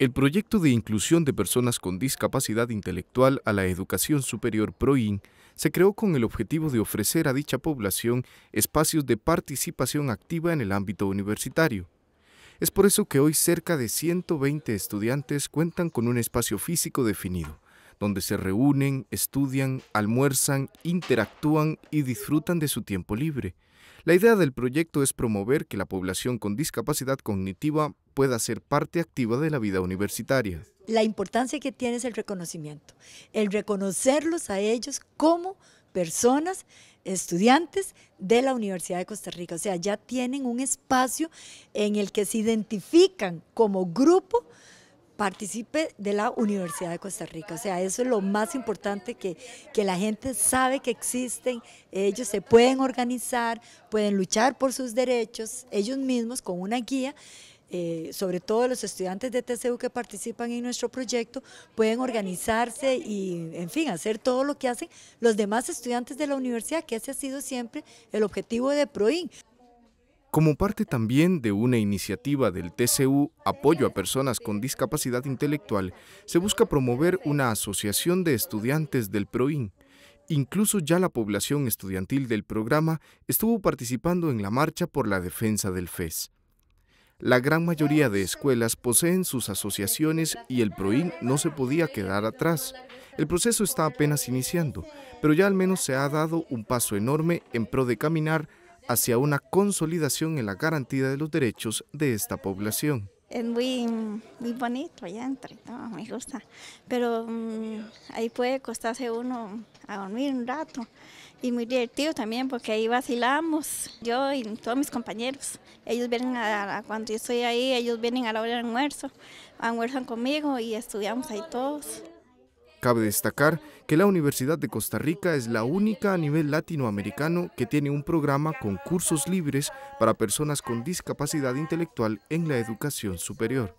El proyecto de inclusión de personas con discapacidad intelectual a la educación superior PROIN se creó con el objetivo de ofrecer a dicha población espacios de participación activa en el ámbito universitario. Es por eso que hoy cerca de 120 estudiantes cuentan con un espacio físico definido, donde se reúnen, estudian, almuerzan, interactúan y disfrutan de su tiempo libre. La idea del proyecto es promover que la población con discapacidad cognitiva pueda ser parte activa de la vida universitaria. La importancia que tiene es el reconocimiento, el reconocerlos a ellos como personas, estudiantes de la Universidad de Costa Rica. O sea, ya tienen un espacio en el que se identifican como grupo participe de la Universidad de Costa Rica. O sea, eso es lo más importante que, que, la gente sabe que existen, ellos se pueden organizar, pueden luchar por sus derechos, ellos mismos con una guía eh, sobre todo los estudiantes de TCU que participan en nuestro proyecto, pueden organizarse y, en fin, hacer todo lo que hacen los demás estudiantes de la universidad, que ese ha sido siempre el objetivo de PROIN. Como parte también de una iniciativa del TCU Apoyo a Personas con Discapacidad Intelectual, se busca promover una asociación de estudiantes del PROIN. Incluso ya la población estudiantil del programa estuvo participando en la marcha por la defensa del FES. La gran mayoría de escuelas poseen sus asociaciones y el PROIN no se podía quedar atrás. El proceso está apenas iniciando, pero ya al menos se ha dado un paso enorme en pro de caminar hacia una consolidación en la garantía de los derechos de esta población es muy, muy bonito allá entre, ¿no? me gusta. Pero mm, ahí puede costarse uno a dormir un rato. Y muy divertido también porque ahí vacilamos, yo y todos mis compañeros. Ellos vienen cuando yo estoy ahí, ellos vienen a la hora del almuerzo, almuerzan conmigo y estudiamos ahí todos. Cabe destacar que la Universidad de Costa Rica es la única a nivel latinoamericano que tiene un programa con cursos libres para personas con discapacidad intelectual en la educación superior.